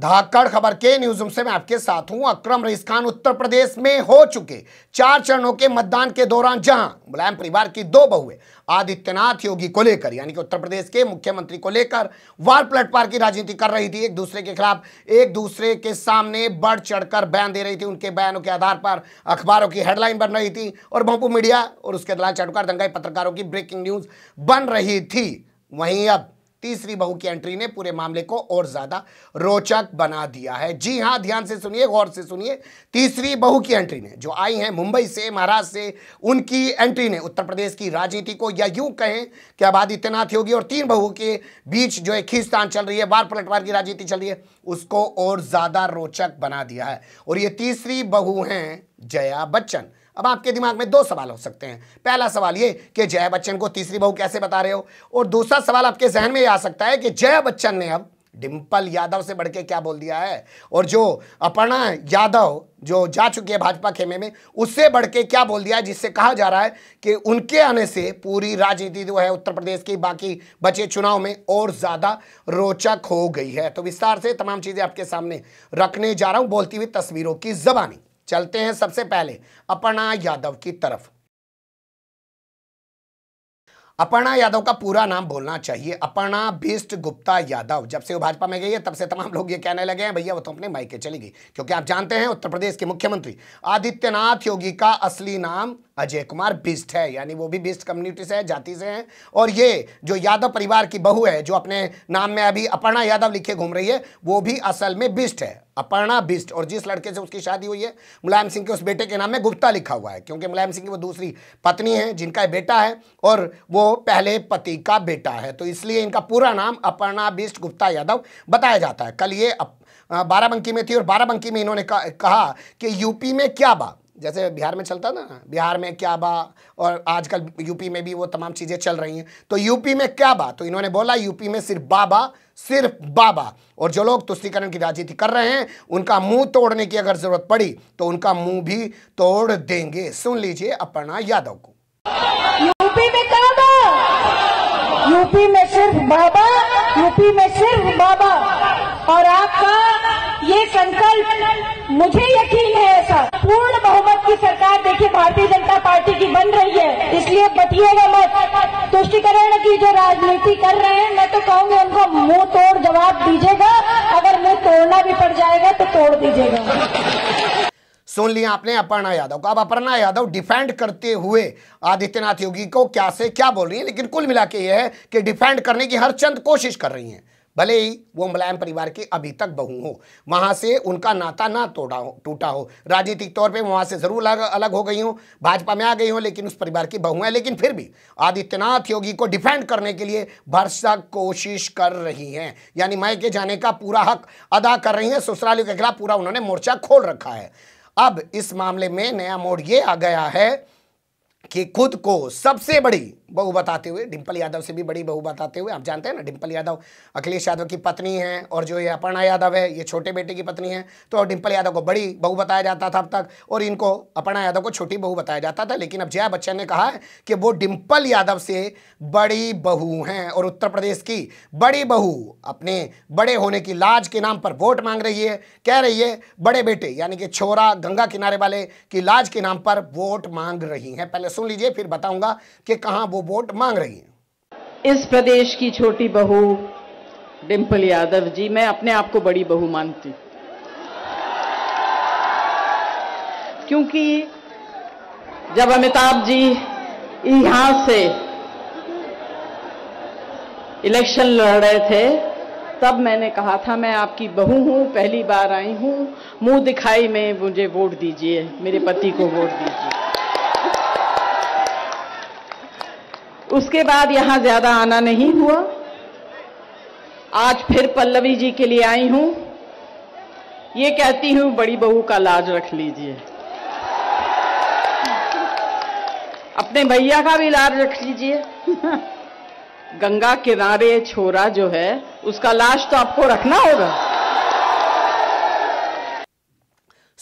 धाकड़ खबर के news room से मैं आपके साथ हूं अक्रम रईस खान उत्तर प्रदेश में हो चुके चार चरणों के मतदान के दौरान जहां मुलायम परिवार की दो बहुएं आदित्यनाथ योगी को लेकर यानी कि उत्तर प्रदेश के मुख्यमंत्री को लेकर वार पलटवार की राजनीति कर रही थी एक दूसरे के खिलाफ एक दूसरे के सामने बढ़ चढ़कर बयान दे रही थी उनके बयानों के आधार पर अखबारों की हेडलाइन बन रही थी और भोपू मीडिया और उसके दलाल चाटुकार दंगाई पत्रकारों की ब्रेकिंग न्यूज बन रही थी वहीं अब तीसरी बहू की एंट्री ने पूरे मामले को और ज्यादा रोचक बना दिया है जी हाँ ध्यान से सुनिए गौर से सुनिए तीसरी बहू की एंट्री ने जो आई है मुंबई से महाराष्ट्र से उनकी एंट्री ने उत्तर प्रदेश की राजनीति को या यूं कहें कि अब आदित्यनाथ योगी और तीन बहू के बीच जो है खींचतान चल रही है बार पलटवार की राजनीति चल रही है उसको और ज्यादा रोचक बना दिया है और ये तीसरी बहू हैं जया बच्चन अब आपके दिमाग में दो सवाल हो सकते हैं पहला सवाल ये कि जया बच्चन को तीसरी बहू कैसे बता रहे हो और दूसरा सवाल आपके जहन में यह आ सकता है कि जया बच्चन ने अब डिम्पल यादव से बढ़ के क्या बोल दिया है और जो अपर्णा यादव जो जा चुकी है भाजपा खेमे में उससे बढ़ के क्या बोल दिया है जिससे कहा जा रहा है कि उनके आने से पूरी राजनीति जो है उत्तर प्रदेश की बाकी बचे चुनाव में और ज़्यादा रोचक हो गई है तो विस्तार से तमाम चीज़ें आपके सामने रखने जा रहा हूँ बोलती हुई तस्वीरों की जबानी चलते हैं सबसे पहले अपर्णा यादव की तरफ अपर्णा यादव का पूरा नाम बोलना चाहिए अपर्णा बिस्ट गुप्ता यादव जब से वो भाजपा में गई है तब से तमाम लोग ये कहने लगे हैं भैया वो तो अपने मायके चली गई क्योंकि आप जानते हैं उत्तर प्रदेश के मुख्यमंत्री आदित्यनाथ योगी का असली नाम अजय कुमार बिस्ट है यानी वो भी बिस्ट कम्युनिटी से है जाति से है और ये जो यादव परिवार की बहू है जो अपने नाम में अभी अपर्णा यादव लिखे घूम रही है वो भी असल में बिस्ट है अपर्णा बिस्ट और जिस लड़के से उसकी शादी हुई है मुलायम सिंह के उस बेटे के नाम में गुप्ता लिखा हुआ है क्योंकि मुलायम सिंह की वो दूसरी पत्नी है जिनका बेटा है और वो पहले पति का बेटा है तो इसलिए इनका पूरा नाम अपर्णा बिस्ट गुप्ता यादव बताया जाता है कल ये बाराबंकी में थी और बाराबंकी में इन्होंने कहा कि यूपी में क्या बा जैसे बिहार में चलता ना बिहार में क्या बा और आजकल यूपी में भी वो तमाम चीज़ें चल रही हैं तो यूपी में क्या बा तो इन्होंने बोला यूपी में सिर्फ बाबा सिर्फ बाबा और जो लोग तुष्टिकरण की राजनीति कर रहे हैं उनका मुंह तोड़ने की अगर ज़रूरत पड़ी तो उनका मुंह भी तोड़ देंगे सुन लीजिए अपर्णा यादव को यूपी में क्या बा यूपी में सिर्फ बाबा यूपी में सिर्फ बाबा और आपका ये संकल्प मुझे यकीन है ऐसा पूर्ण सुन लिया आपने अपर्णा यादव को अब अपर्णा यादव डिफेंड करते हुए आदित्यनाथ योगी को क्या से क्या बोल रही है लेकिन कुल मिला के ये है कि डिफेंड करने की हर चंद कोशिश कर रही हैं भले ही वो मुलायम परिवार की अभी तक बहू हो वहाँ से उनका नाता ना तोड़ा हो टूटा हो राजनीतिक तौर पे वहाँ से ज़रूर अलग अलग हो गई हूँ भाजपा में आ गई हूँ लेकिन उस परिवार की बहू हैं लेकिन फिर भी आदित्यनाथ योगी को डिफेंड करने के लिए भरसक कोशिश कर रही हैं यानी मैं के जाने का पूरा हक अदा कर रही हैं ससुरालियों के खिलाफ पूरा उन्होंने मोर्चा खोल रखा है अब इस मामले में नया मोड़ ये आ गया है कि खुद को सबसे बड़ी बहू बताते हुए डिम्पल यादव से भी बड़ी बहू बताते हुए आप जानते हैं ना डिम्पल यादव अखिलेश यादव की पत्नी है और जो ये अपर्णा यादव है ये छोटे बेटे की पत्नी है तो डिम्पल यादव को बड़ी बहू बताया जाता था अब तक और इनको अपर्णा यादव को छोटी बहू बताया जाता था लेकिन अब जया बच्चन ने कहा है कि वो डिम्पल यादव से बड़ी बहू हैं और उत्तर प्रदेश की बड़ी बहू अपने बड़े होने की लाज के नाम पर वोट मांग रही है कह रही है बड़े बेटे यानी कि छोरा गंगा किनारे वाले की लाज के नाम पर वोट मांग रही हैं पहले सुन लीजिए फिर बताऊँगा कि कहाँ वो वोट मांग रही है इस प्रदेश की छोटी बहू डिम्पल यादव जी मैं अपने आप को बड़ी बहू मानती क्योंकि जब अमिताभ जी यहां से इलेक्शन लड़ रहे थे तब मैंने कहा था मैं आपकी बहू हूं पहली बार आई हूं मुंह दिखाई में मुझे वोट दीजिए मेरे पति को वोट दीजिए उसके बाद यहां ज्यादा आना नहीं हुआ आज फिर पल्लवी जी के लिए आई हूं ये कहती हूं बड़ी बहू का लाज रख लीजिए अपने भैया का भी लाज रख लीजिए गंगा किनारे छोरा जो है उसका लाश तो आपको रखना होगा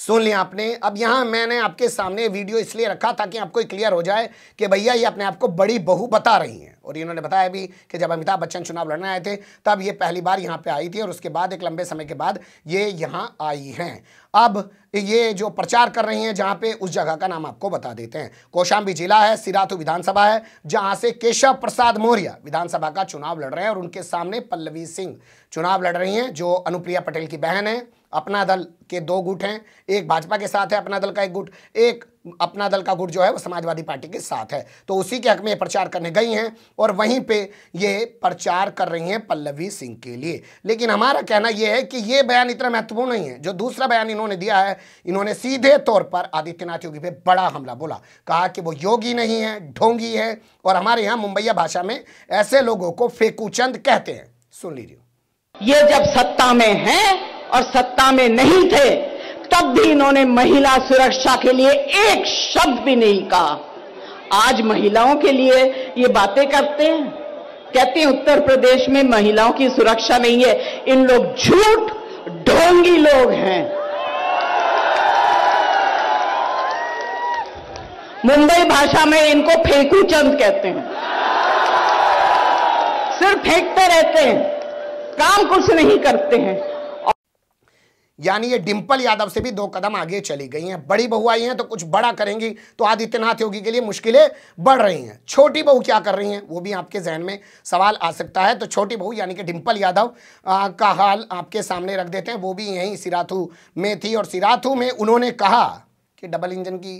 सुन लिया आपने अब यहाँ मैंने आपके सामने वीडियो इसलिए रखा ताकि आपको क्लियर हो जाए कि भैया ये अपने आप को बड़ी बहू बता रही हैं और इन्होंने बताया भी कि जब अमिताभ बच्चन चुनाव लड़ने आए थे तब ये पहली बार यहाँ पे आई थी और उसके बाद एक लंबे समय के बाद ये यहाँ आई हैं अब ये जो प्रचार कर रही हैं जहां पे उस जगह का नाम आपको बता देते हैं कौशाम्बी जिला है सिराथू विधानसभा है जहां से केशव प्रसाद मौर्य विधानसभा का चुनाव लड़ रहे हैं और उनके सामने पल्लवी सिंह चुनाव लड़ रही हैं जो अनुप्रिया पटेल की बहन है अपना दल के दो गुट हैं एक भाजपा के साथ है अपना दल का एक गुट एक अपना दल का गुट जो है वो समाजवादी पार्टी के साथ है तो उसी के हक में ये प्रचार करने गई हैं और वहीं पे ये प्रचार कर रही हैं पल्लवी सिंह के लिए लेकिन हमारा कहना ये है कि ये बयान इतना महत्वपूर्ण नहीं है जो दूसरा बयान इन्होंने दिया है इन्होंने सीधे तौर पर आदित्यनाथ योगी पे बड़ा हमला बोला कहा कि वो योगी नहीं है ढोंगी है और हमारे यहाँ मुंबईया भाषा में ऐसे लोगों को फेकूचंद कहते हैं सुन लीजिए ये जब सत्ता में है और सत्ता में नहीं थे तब भी इन्होंने महिला सुरक्षा के लिए एक शब्द भी नहीं कहा आज महिलाओं के लिए ये बातें करते हैं कहते हैं उत्तर प्रदेश में महिलाओं की सुरक्षा नहीं है इन लोग झूठ ढोंगी लोग हैं मुंबई भाषा में इनको फेंकू चंद कहते हैं सिर्फ फेंकते रहते हैं काम कुछ नहीं करते हैं यानी ये डिम्पल यादव से भी दो कदम आगे चली गई हैं बड़ी बहू आई हैं तो कुछ बड़ा करेंगी तो आदित्यनाथ योगी के लिए मुश्किलें बढ़ रही हैं छोटी बहू क्या कर रही हैं वो भी आपके जहन में सवाल आ सकता है तो छोटी बहू यानी कि डिम्पल यादव आ, का हाल आपके सामने रख देते हैं वो भी यहीं सिराथू में थी और सिराथू में उन्होंने कहा कि डबल इंजन की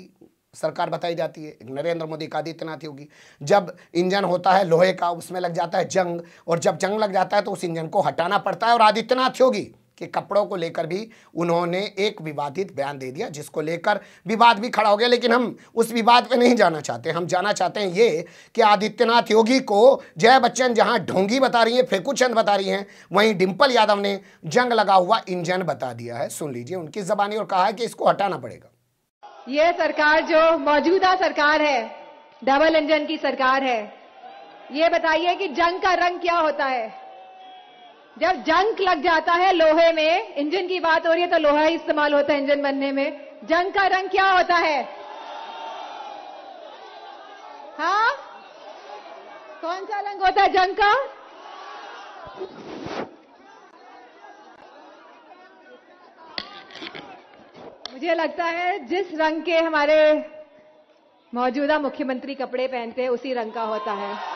सरकार बताई जाती है नरेंद्र मोदी का आदित्यनाथ योगी जब इंजन होता है लोहे का उसमें लग जाता है जंग और जब जंग लग जाता है तो उस इंजन को हटाना पड़ता है और आदित्यनाथ योगी के कपड़ों को लेकर भी उन्होंने एक विवादित बयान दे दिया जिसको लेकर विवाद भी खड़ा हो गया लेकिन हम उस विवाद पे नहीं जाना चाहते हम जाना चाहते हैं ये कि आदित्यनाथ योगी को जया बच्चन जहां ढोंगी बता रही हैं फेकू चंद बता रही हैं वहीं डिम्पल यादव ने जंग लगा हुआ इंजन बता दिया है सुन लीजिए उनकी जबानी और कहा है कि इसको हटाना पड़ेगा ये सरकार जो मौजूदा सरकार है डबल इंजन की सरकार है ये बताइए कि जंग का रंग क्या होता है जब जंक लग जाता है लोहे में इंजन की बात हो रही है तो लोहा ही इस्तेमाल होता है इंजन बनने में जंक का रंग क्या होता है हाँ कौन सा रंग होता है जंग का मुझे लगता है जिस रंग के हमारे मौजूदा मुख्यमंत्री कपड़े पहनते हैं उसी रंग का होता है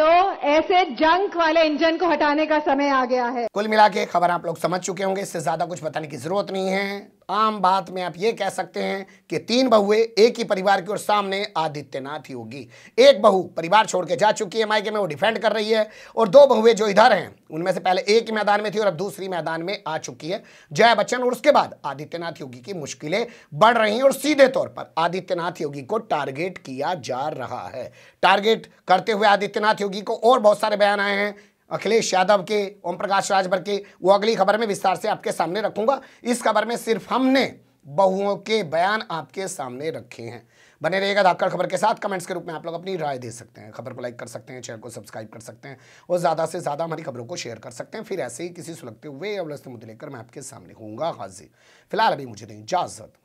तो ऐसे जंक वाले इंजन को हटाने का समय आ गया है कुल मिला के खबर आप लोग समझ चुके होंगे इससे ज्यादा कुछ बताने की जरूरत नहीं है आम बात में आप ये कह सकते हैं कि तीन बहुएं एक ही परिवार की और सामने आदित्यनाथ योगी एक बहु परिवार छोड़ के जा चुकी है मायके में वो डिफेंड कर रही है और दो बहुएं जो इधर हैं उनमें से पहले एक ही मैदान में थी और अब दूसरी मैदान में आ चुकी है जया बच्चन और उसके बाद आदित्यनाथ योगी की मुश्किलें बढ़ रही हैं और सीधे तौर पर आदित्यनाथ योगी को टारगेट किया जा रहा है टारगेट करते हुए आदित्यनाथ योगी को और बहुत सारे बयान आए हैं अखिलेश यादव के ओम प्रकाश राजभर के वो अगली खबर में विस्तार से आपके सामने रखूंगा इस खबर में सिर्फ हमने बहुओं के बयान आपके सामने रखे हैं बने रहेगा धाकड़ खबर के साथ कमेंट्स के रूप में आप लोग अपनी राय दे सकते हैं खबर को लाइक कर सकते हैं चैनल को सब्सक्राइब कर सकते हैं और ज़्यादा से ज़्यादा हमारी खबरों को शेयर कर सकते हैं फिर ऐसे ही किसी सुलगते हुए अवलस्त मुद्दे लेकर मैं आपके सामने हूँगा हाजिर फिलहाल अभी मुझे नहीं इजाज़त